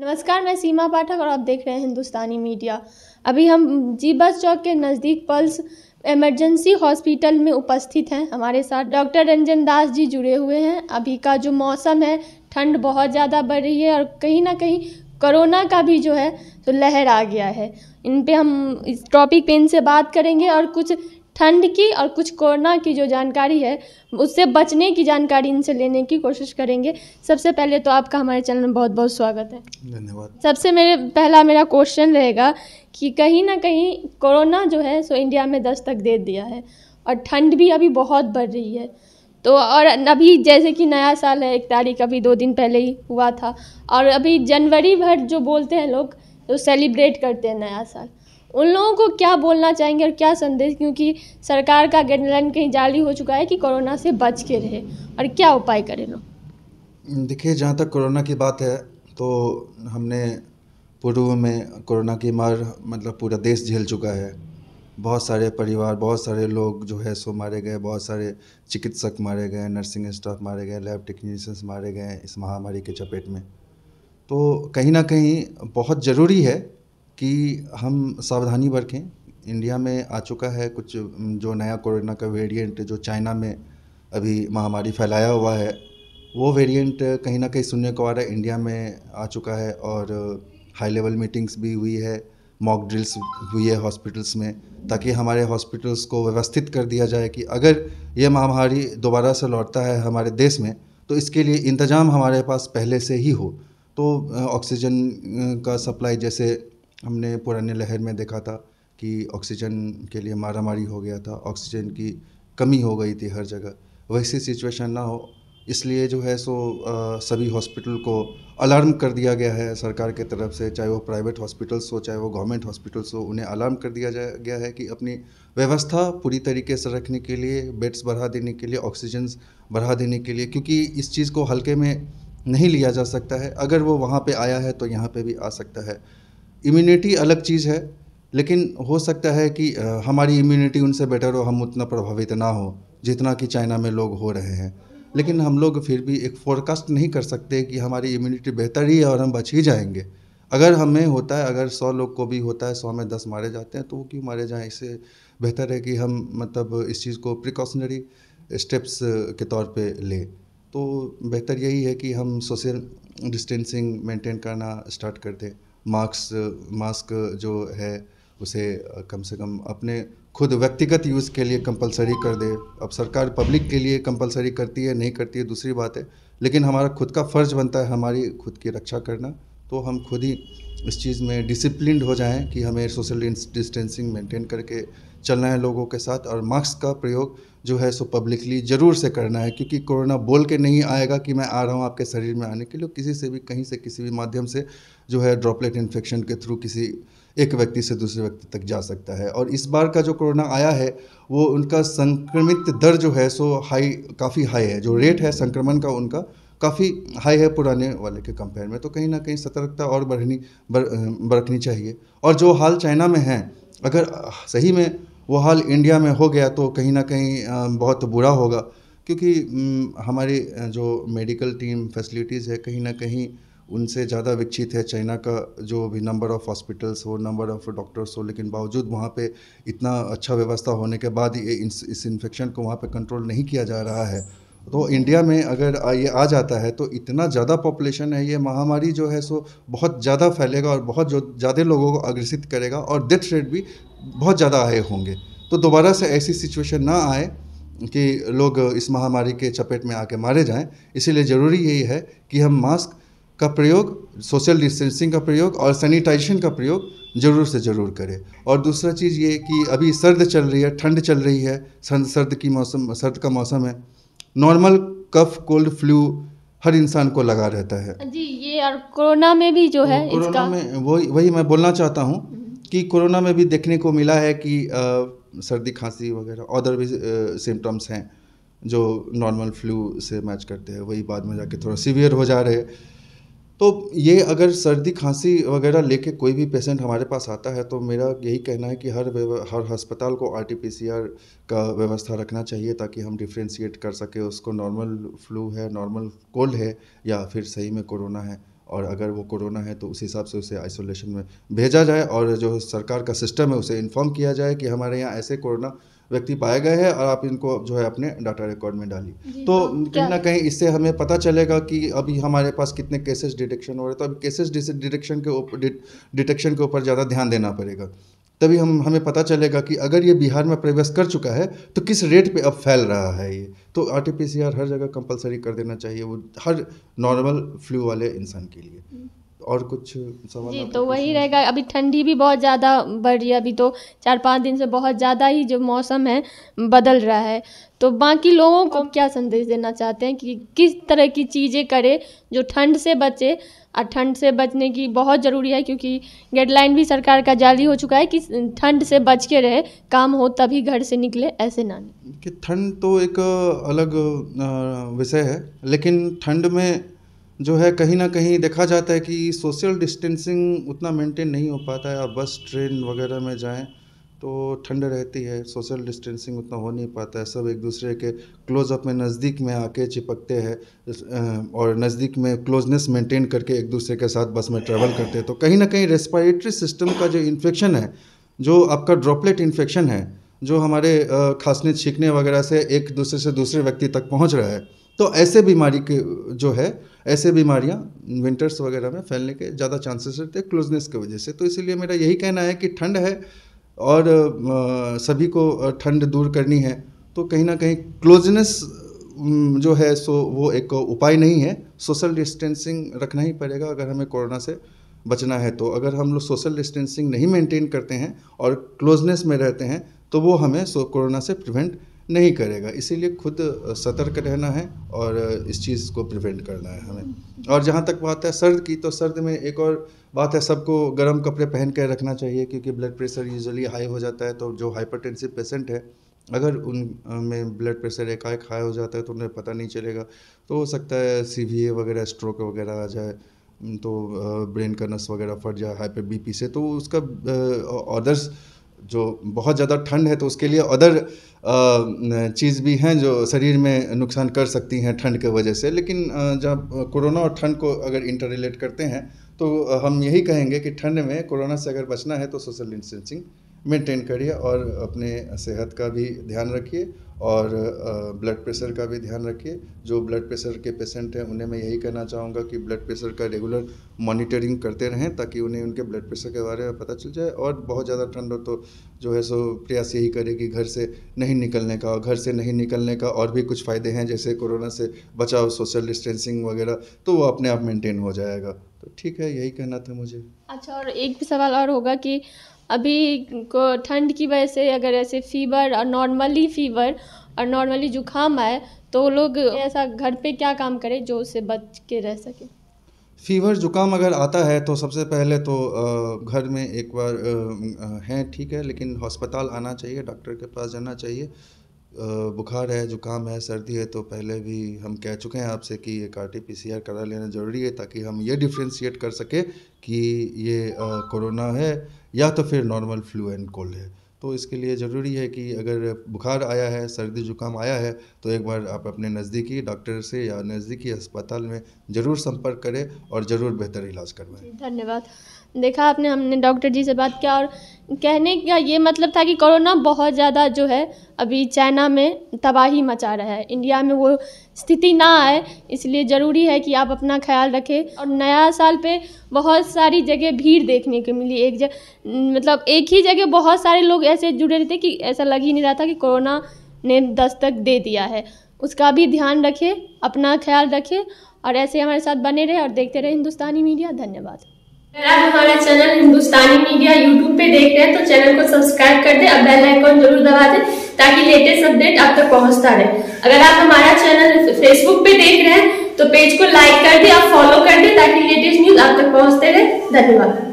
नमस्कार मैं सीमा पाठक और आप देख रहे हैं हिंदुस्तानी मीडिया अभी हम जी बस चौक के नज़दीक पल्स इमरजेंसी हॉस्पिटल में उपस्थित हैं हमारे साथ डॉक्टर रंजन दास जी जुड़े हुए हैं अभी का जो मौसम है ठंड बहुत ज़्यादा बढ़ रही है और कहीं ना कहीं कोरोना का भी जो है तो लहर आ गया है इन पे हम इस टॉपिक पे इनसे बात करेंगे और कुछ ठंड की और कुछ कोरोना की जो जानकारी है उससे बचने की जानकारी इनसे लेने की कोशिश करेंगे सबसे पहले तो आपका हमारे चैनल में बहुत बहुत स्वागत है धन्यवाद सबसे मेरे पहला मेरा क्वेश्चन रहेगा कि कहीं ना कहीं कोरोना जो है सो इंडिया में दस्तक दे दिया है और ठंड भी अभी बहुत बढ़ रही है तो और अभी जैसे कि नया साल है एक तारीख अभी दो दिन पहले ही हुआ था और अभी जनवरी भर जो बोलते हैं लोग तो सेलिब्रेट करते हैं नया साल उन लोगों को क्या बोलना चाहेंगे और क्या संदेश क्योंकि सरकार का गाइडलाइन कहीं जारी हो चुका है कि कोरोना से बच के रहे और क्या उपाय करें लोग देखिए जहाँ तक कोरोना की बात है तो हमने पूर्व में कोरोना की मार मतलब पूरा देश झेल चुका है बहुत सारे परिवार बहुत सारे लोग जो है सो मारे गए बहुत सारे चिकित्सक मारे गए नर्सिंग स्टाफ मारे गए लैब टेक्नीशियंस मारे गए इस महामारी के चपेट में तो कहीं ना कहीं बहुत ज़रूरी है कि हम सावधानी बरतें इंडिया में आ चुका है कुछ जो नया कोरोना का वेरिएंट जो चाइना में अभी महामारी फैलाया हुआ है वो वेरिएंट कहीं ना कहीं सुनने को आ रहा है इंडिया में आ चुका है और हाई लेवल मीटिंग्स भी हुई है मॉक ड्रिल्स हुई है हॉस्पिटल्स में ताकि हमारे हॉस्पिटल्स को व्यवस्थित कर दिया जाए कि अगर ये महामारी दोबारा से लौटता है हमारे देश में तो इसके लिए इंतज़ाम हमारे पास पहले से ही हो तो ऑक्सीजन का सप्लाई जैसे हमने पुराने लहर में देखा था कि ऑक्सीजन के लिए मारामारी हो गया था ऑक्सीजन की कमी हो गई थी हर जगह वैसी सिचुएशन ना हो इसलिए जो है सो आ, सभी हॉस्पिटल को अलार्म कर दिया गया है सरकार के तरफ से चाहे वो प्राइवेट हॉस्पिटल्स हो चाहे वो गवर्नमेंट हॉस्पिटल्स हो उन्हें अलार्म कर दिया जा गया है कि अपनी व्यवस्था पूरी तरीके से रखने के लिए बेड्स बढ़ा देने के लिए ऑक्सीजन बढ़ा देने के लिए क्योंकि इस चीज़ को हल्के में नहीं लिया जा सकता है अगर वो वहाँ पर आया है तो यहाँ पर भी आ सकता है इम्यूनिटी अलग चीज़ है लेकिन हो सकता है कि हमारी इम्यूनिटी उनसे बेटर हो हम उतना प्रभावित ना हो जितना कि चाइना में लोग हो रहे हैं लेकिन हम लोग फिर भी एक फोरकास्ट नहीं कर सकते कि हमारी इम्यूनिटी बेहतर ही है और हम बच ही जाएंगे अगर हमें होता है अगर सौ लोग को भी होता है सौ में दस मारे जाते हैं तो वो क्यों मारे जाएँ इससे बेहतर है कि हम मतलब इस चीज़ को प्रिकॉशनरी स्टेप्स के तौर पे लें तो बेहतर यही है कि हम सोशल डिस्टेंसिंग मेंटेन करना स्टार्ट कर दें मास्क मास्क जो है उसे कम से कम अपने खुद व्यक्तिगत यूज़ के लिए कंपलसरी कर दे अब सरकार पब्लिक के लिए कंपलसरी करती है नहीं करती है दूसरी बात है लेकिन हमारा खुद का फ़र्ज बनता है हमारी खुद की रक्षा करना तो हम खुद ही इस चीज़ में डिसिप्लिन हो जाएं कि हमें सोशल डिस्टेंसिंग मेंटेन करके चलना है लोगों के साथ और मास्क का प्रयोग जो है सो पब्लिकली ज़रूर से करना है क्योंकि कोरोना बोल के नहीं आएगा कि मैं आ रहा हूँ आपके शरीर में आने के लिए किसी से भी कहीं से किसी भी माध्यम से जो है ड्रॉपलेट इन्फेक्शन के थ्रू किसी एक व्यक्ति से दूसरे व्यक्ति तक जा सकता है और इस बार का जो कोरोना आया है वो उनका संक्रमित दर जो है सो हाई काफ़ी हाई है जो रेट है संक्रमण का उनका काफ़ी हाई है पुराने वाले के कंपेयर में तो कहीं ना कहीं सतर्कता और बढ़नी बरतनी चाहिए और जो हाल चाइना में है अगर सही में वो हाल इंडिया में हो गया तो कहीं ना कहीं बहुत बुरा होगा क्योंकि हमारी जो मेडिकल टीम फैसिलिटीज़ है कहीं ना कहीं उनसे ज़्यादा विकसित है चाइना का जो भी नंबर ऑफ़ हॉस्पिटल्स हो नंबर ऑफ़ डॉक्टर्स हो लेकिन बावजूद वहाँ पे इतना अच्छा व्यवस्था होने के बाद ये इस, इस इन्फेक्शन को वहाँ पे कंट्रोल नहीं किया जा रहा है तो इंडिया में अगर ये आ जाता है तो इतना ज़्यादा पॉपुलेशन है ये महामारी जो है सो बहुत ज़्यादा फैलेगा और बहुत ज़्यादा लोगों को अग्रसित करेगा और डेथ रेट भी बहुत ज़्यादा आए होंगे तो दोबारा से ऐसी सिचुएशन ना आए कि लोग इस महामारी के चपेट में आके मारे जाएं इसीलिए ज़रूरी यही है कि हम मास्क का प्रयोग सोशल डिस्टेंसिंग का प्रयोग और सैनिटाइजेशन का प्रयोग ज़रूर से ज़रूर करें और दूसरा चीज़ ये कि अभी सर्द चल रही है ठंड चल रही है सर्द सर्द की मौसम सर्द का मौसम है नॉर्मल कफ कोल्ड फ्लू हर इंसान को लगा रहता है जी ये और कोरोना में भी जो है कोरोना में वही वही मैं बोलना चाहता हूँ हम्म। कि कोरोना में भी देखने को मिला है कि आ, सर्दी खांसी वगैरह अदर भी सिम्टम्स हैं जो नॉर्मल फ्लू से मैच करते हैं वही बाद में जाके थोड़ा सीवियर हो जा रहे तो ये अगर सर्दी खांसी वगैरह लेके कोई भी पेशेंट हमारे पास आता है तो मेरा यही कहना है कि हर हर अस्पताल को आर का व्यवस्था रखना चाहिए ताकि हम डिफ्रेंशिएट कर सकें उसको नॉर्मल फ्लू है नॉर्मल कोल्ड है या फिर सही में कोरोना है और अगर वो कोरोना है तो उस हिसाब से उसे आइसोलेशन में भेजा जाए और जो सरकार का सिस्टम है उसे इन्फॉर्म किया जाए कि हमारे यहाँ ऐसे कोरोना व्यक्ति पाए गए हैं और आप इनको जो है अपने डाटा रिकॉर्ड में डालिए तो, तो कहीं ना कहीं इससे हमें पता चलेगा कि अभी हमारे पास कितने केसेस डिटेक्शन हो रहे हैं तो अब केसेस डिटेक्शन के ऊपर डिटेक्शन के ऊपर ज़्यादा ध्यान देना पड़ेगा तभी हम हमें पता चलेगा कि अगर ये बिहार में प्रवेश कर चुका है तो किस रेट पे अब फैल रहा है ये तो आर हर जगह कंपलसरी कर देना चाहिए वो हर नॉर्मल फ्लू वाले इंसान के लिए और कुछ सवाल जी तो वही रहेगा अभी ठंडी भी बहुत ज़्यादा बढ़ रही है अभी तो चार पाँच दिन से बहुत ज़्यादा ही जो मौसम है बदल रहा है तो बाकी लोगों को क्या संदेश देना चाहते हैं कि किस तरह की चीज़ें करें जो ठंड से बचे और ठंड से बचने की बहुत ज़रूरी है क्योंकि गाइडलाइन भी सरकार का जारी हो चुका है कि ठंड से बच के रहे काम हो तभी घर से निकले ऐसे ना कि ठंड तो एक अलग विषय है लेकिन ठंड में जो है कहीं ना कहीं देखा जाता है कि सोशल डिस्टेंसिंग उतना मेंटेन नहीं हो पाता है आप बस ट्रेन वगैरह में जाएं तो ठंड रहती है सोशल डिस्टेंसिंग उतना हो नहीं पाता है सब एक दूसरे के क्लोजअप में नज़दीक में आके चिपकते हैं और नज़दीक में क्लोजनेस मेंटेन करके एक दूसरे के साथ बस में ट्रैवल करते हैं तो कहीं ना कहीं रेस्पायरेटरी सिस्टम का जो इन्फेक्शन है जो आपका ड्रॉपलेट इन्फेक्शन है जो हमारे खांसने छींकने वगैरह से एक दूसरे से दूसरे व्यक्ति तक पहुँच रहा है तो ऐसे बीमारी के जो है ऐसे बीमारियाँ विंटर्स वगैरह में फैलने के ज़्यादा चांसेस रहते हैं क्लोजनेस की वजह से तो इसीलिए मेरा यही कहना है कि ठंड है और सभी को ठंड दूर करनी है तो कहीं ना कहीं क्लोजनेस जो है सो वो एक उपाय नहीं है सोशल डिस्टेंसिंग रखना ही पड़ेगा अगर हमें कोरोना से बचना है तो अगर हम लोग सोशल डिस्टेंसिंग नहीं मेंटेन करते हैं और क्लोजनेस में रहते हैं तो वो हमें सो कोरोना से प्रिवेंट नहीं करेगा इसीलिए खुद सतर्क रहना है और इस चीज़ को प्रिवेंट करना है हमें और जहाँ तक बात है सर्द की तो सर्द में एक और बात है सबको गर्म कपड़े पहन कर रखना चाहिए क्योंकि ब्लड प्रेशर यूजुअली हाई हो जाता है तो जो हाइपरटेंसिव पेशेंट है अगर उन में ब्लड प्रेशर एकाएक हाई हो जाता है तो उन्हें पता नहीं चलेगा तो हो सकता है सी वगैरह स्ट्रोक वगैरह आ जाए तो ब्रेन का नस वगैरह फट जाए हाइपर बी से तो उसका अदर्स जो बहुत ज़्यादा ठंड है तो उसके लिए अदर चीज़ भी हैं जो शरीर में नुकसान कर सकती हैं ठंड के वजह से लेकिन जब कोरोना और ठंड को अगर इंटर रिलेट करते हैं तो हम यही कहेंगे कि ठंड में कोरोना से अगर बचना है तो सोशल डिस्टेंसिंग मेंटेन करिए और अपने सेहत का भी ध्यान रखिए और ब्लड प्रेशर का भी ध्यान रखिए जो ब्लड प्रेशर के पेशेंट हैं उन्हें मैं यही कहना चाहूँगा कि ब्लड प्रेशर का रेगुलर मॉनिटरिंग करते रहें ताकि उन्हें उनके ब्लड प्रेशर के बारे में पता चल जाए और बहुत ज़्यादा ठंड हो तो जो है सो प्रयास यही करें कि घर से नहीं निकलने का और घर से नहीं निकलने का और भी कुछ फ़ायदे हैं जैसे कोरोना से बचाव सोशल डिस्टेंसिंग वगैरह तो वो अपने आप मेंटेन हो जाएगा तो ठीक है यही कहना था मुझे अच्छा और एक भी सवाल और होगा कि अभी को ठंड की वजह से अगर ऐसे फ़ीवर और नॉर्मली फ़ीवर और नॉर्मली ज़ुकाम आए तो लोग ऐसा घर पे क्या काम करें जो उससे बच के रह सके फीवर ज़ुकाम अगर आता है तो सबसे पहले तो घर में एक बार हैं ठीक है लेकिन हॉस्पिटल आना चाहिए डॉक्टर के पास जाना चाहिए बुखार है ज़ुकाम है सर्दी है तो पहले भी हम कह चुके हैं आपसे कि एक R T P C R करा लेना ज़रूरी है ताकि हम ये डिफ्रेंशिएट कर सकें कि ये कोरोना है या तो फिर नॉर्मल फ्लू एंड कोल्ड है तो इसके लिए ज़रूरी है कि अगर बुखार आया है सर्दी जुकाम आया है तो एक बार आप अपने नज़दीकी डॉक्टर से या नज़दीकी अस्पताल में ज़रूर संपर्क करें और ज़रूर बेहतर इलाज करवाएं धन्यवाद देखा आपने हमने डॉक्टर जी से बात किया और कहने का ये मतलब था कि कोरोना बहुत ज़्यादा जो है अभी चाइना में तबाही मचा रहा है इंडिया में वो स्थिति ना आए इसलिए ज़रूरी है कि आप अपना ख्याल रखें और नया साल पे बहुत सारी जगह भीड़ देखने को मिली एक जग मतलब एक ही जगह बहुत सारे लोग ऐसे जुड़े रहते कि ऐसा लग ही नहीं रहा था कि कोरोना ने दस्तक दे दिया है उसका भी ध्यान रखें अपना ख्याल रखें और ऐसे हमारे साथ बने रहे और देखते रहे हिंदुस्तानी मीडिया धन्यवाद अगर आप हमारा चैनल हिंदुस्तानी मीडिया यूट्यूब पे देख रहे हैं तो चैनल को सब्सक्राइब कर दें और बेल आइकॉन जरूर दबा दें ताकि लेटेस्ट अपडेट आप तक तो पहुंचता रहे अगर आप हमारा चैनल फेसबुक पे देख रहे हैं तो पेज को लाइक कर दें और फॉलो कर दें ताकि लेटेस्ट न्यूज आप तक तो पहुंचते रहे धन्यवाद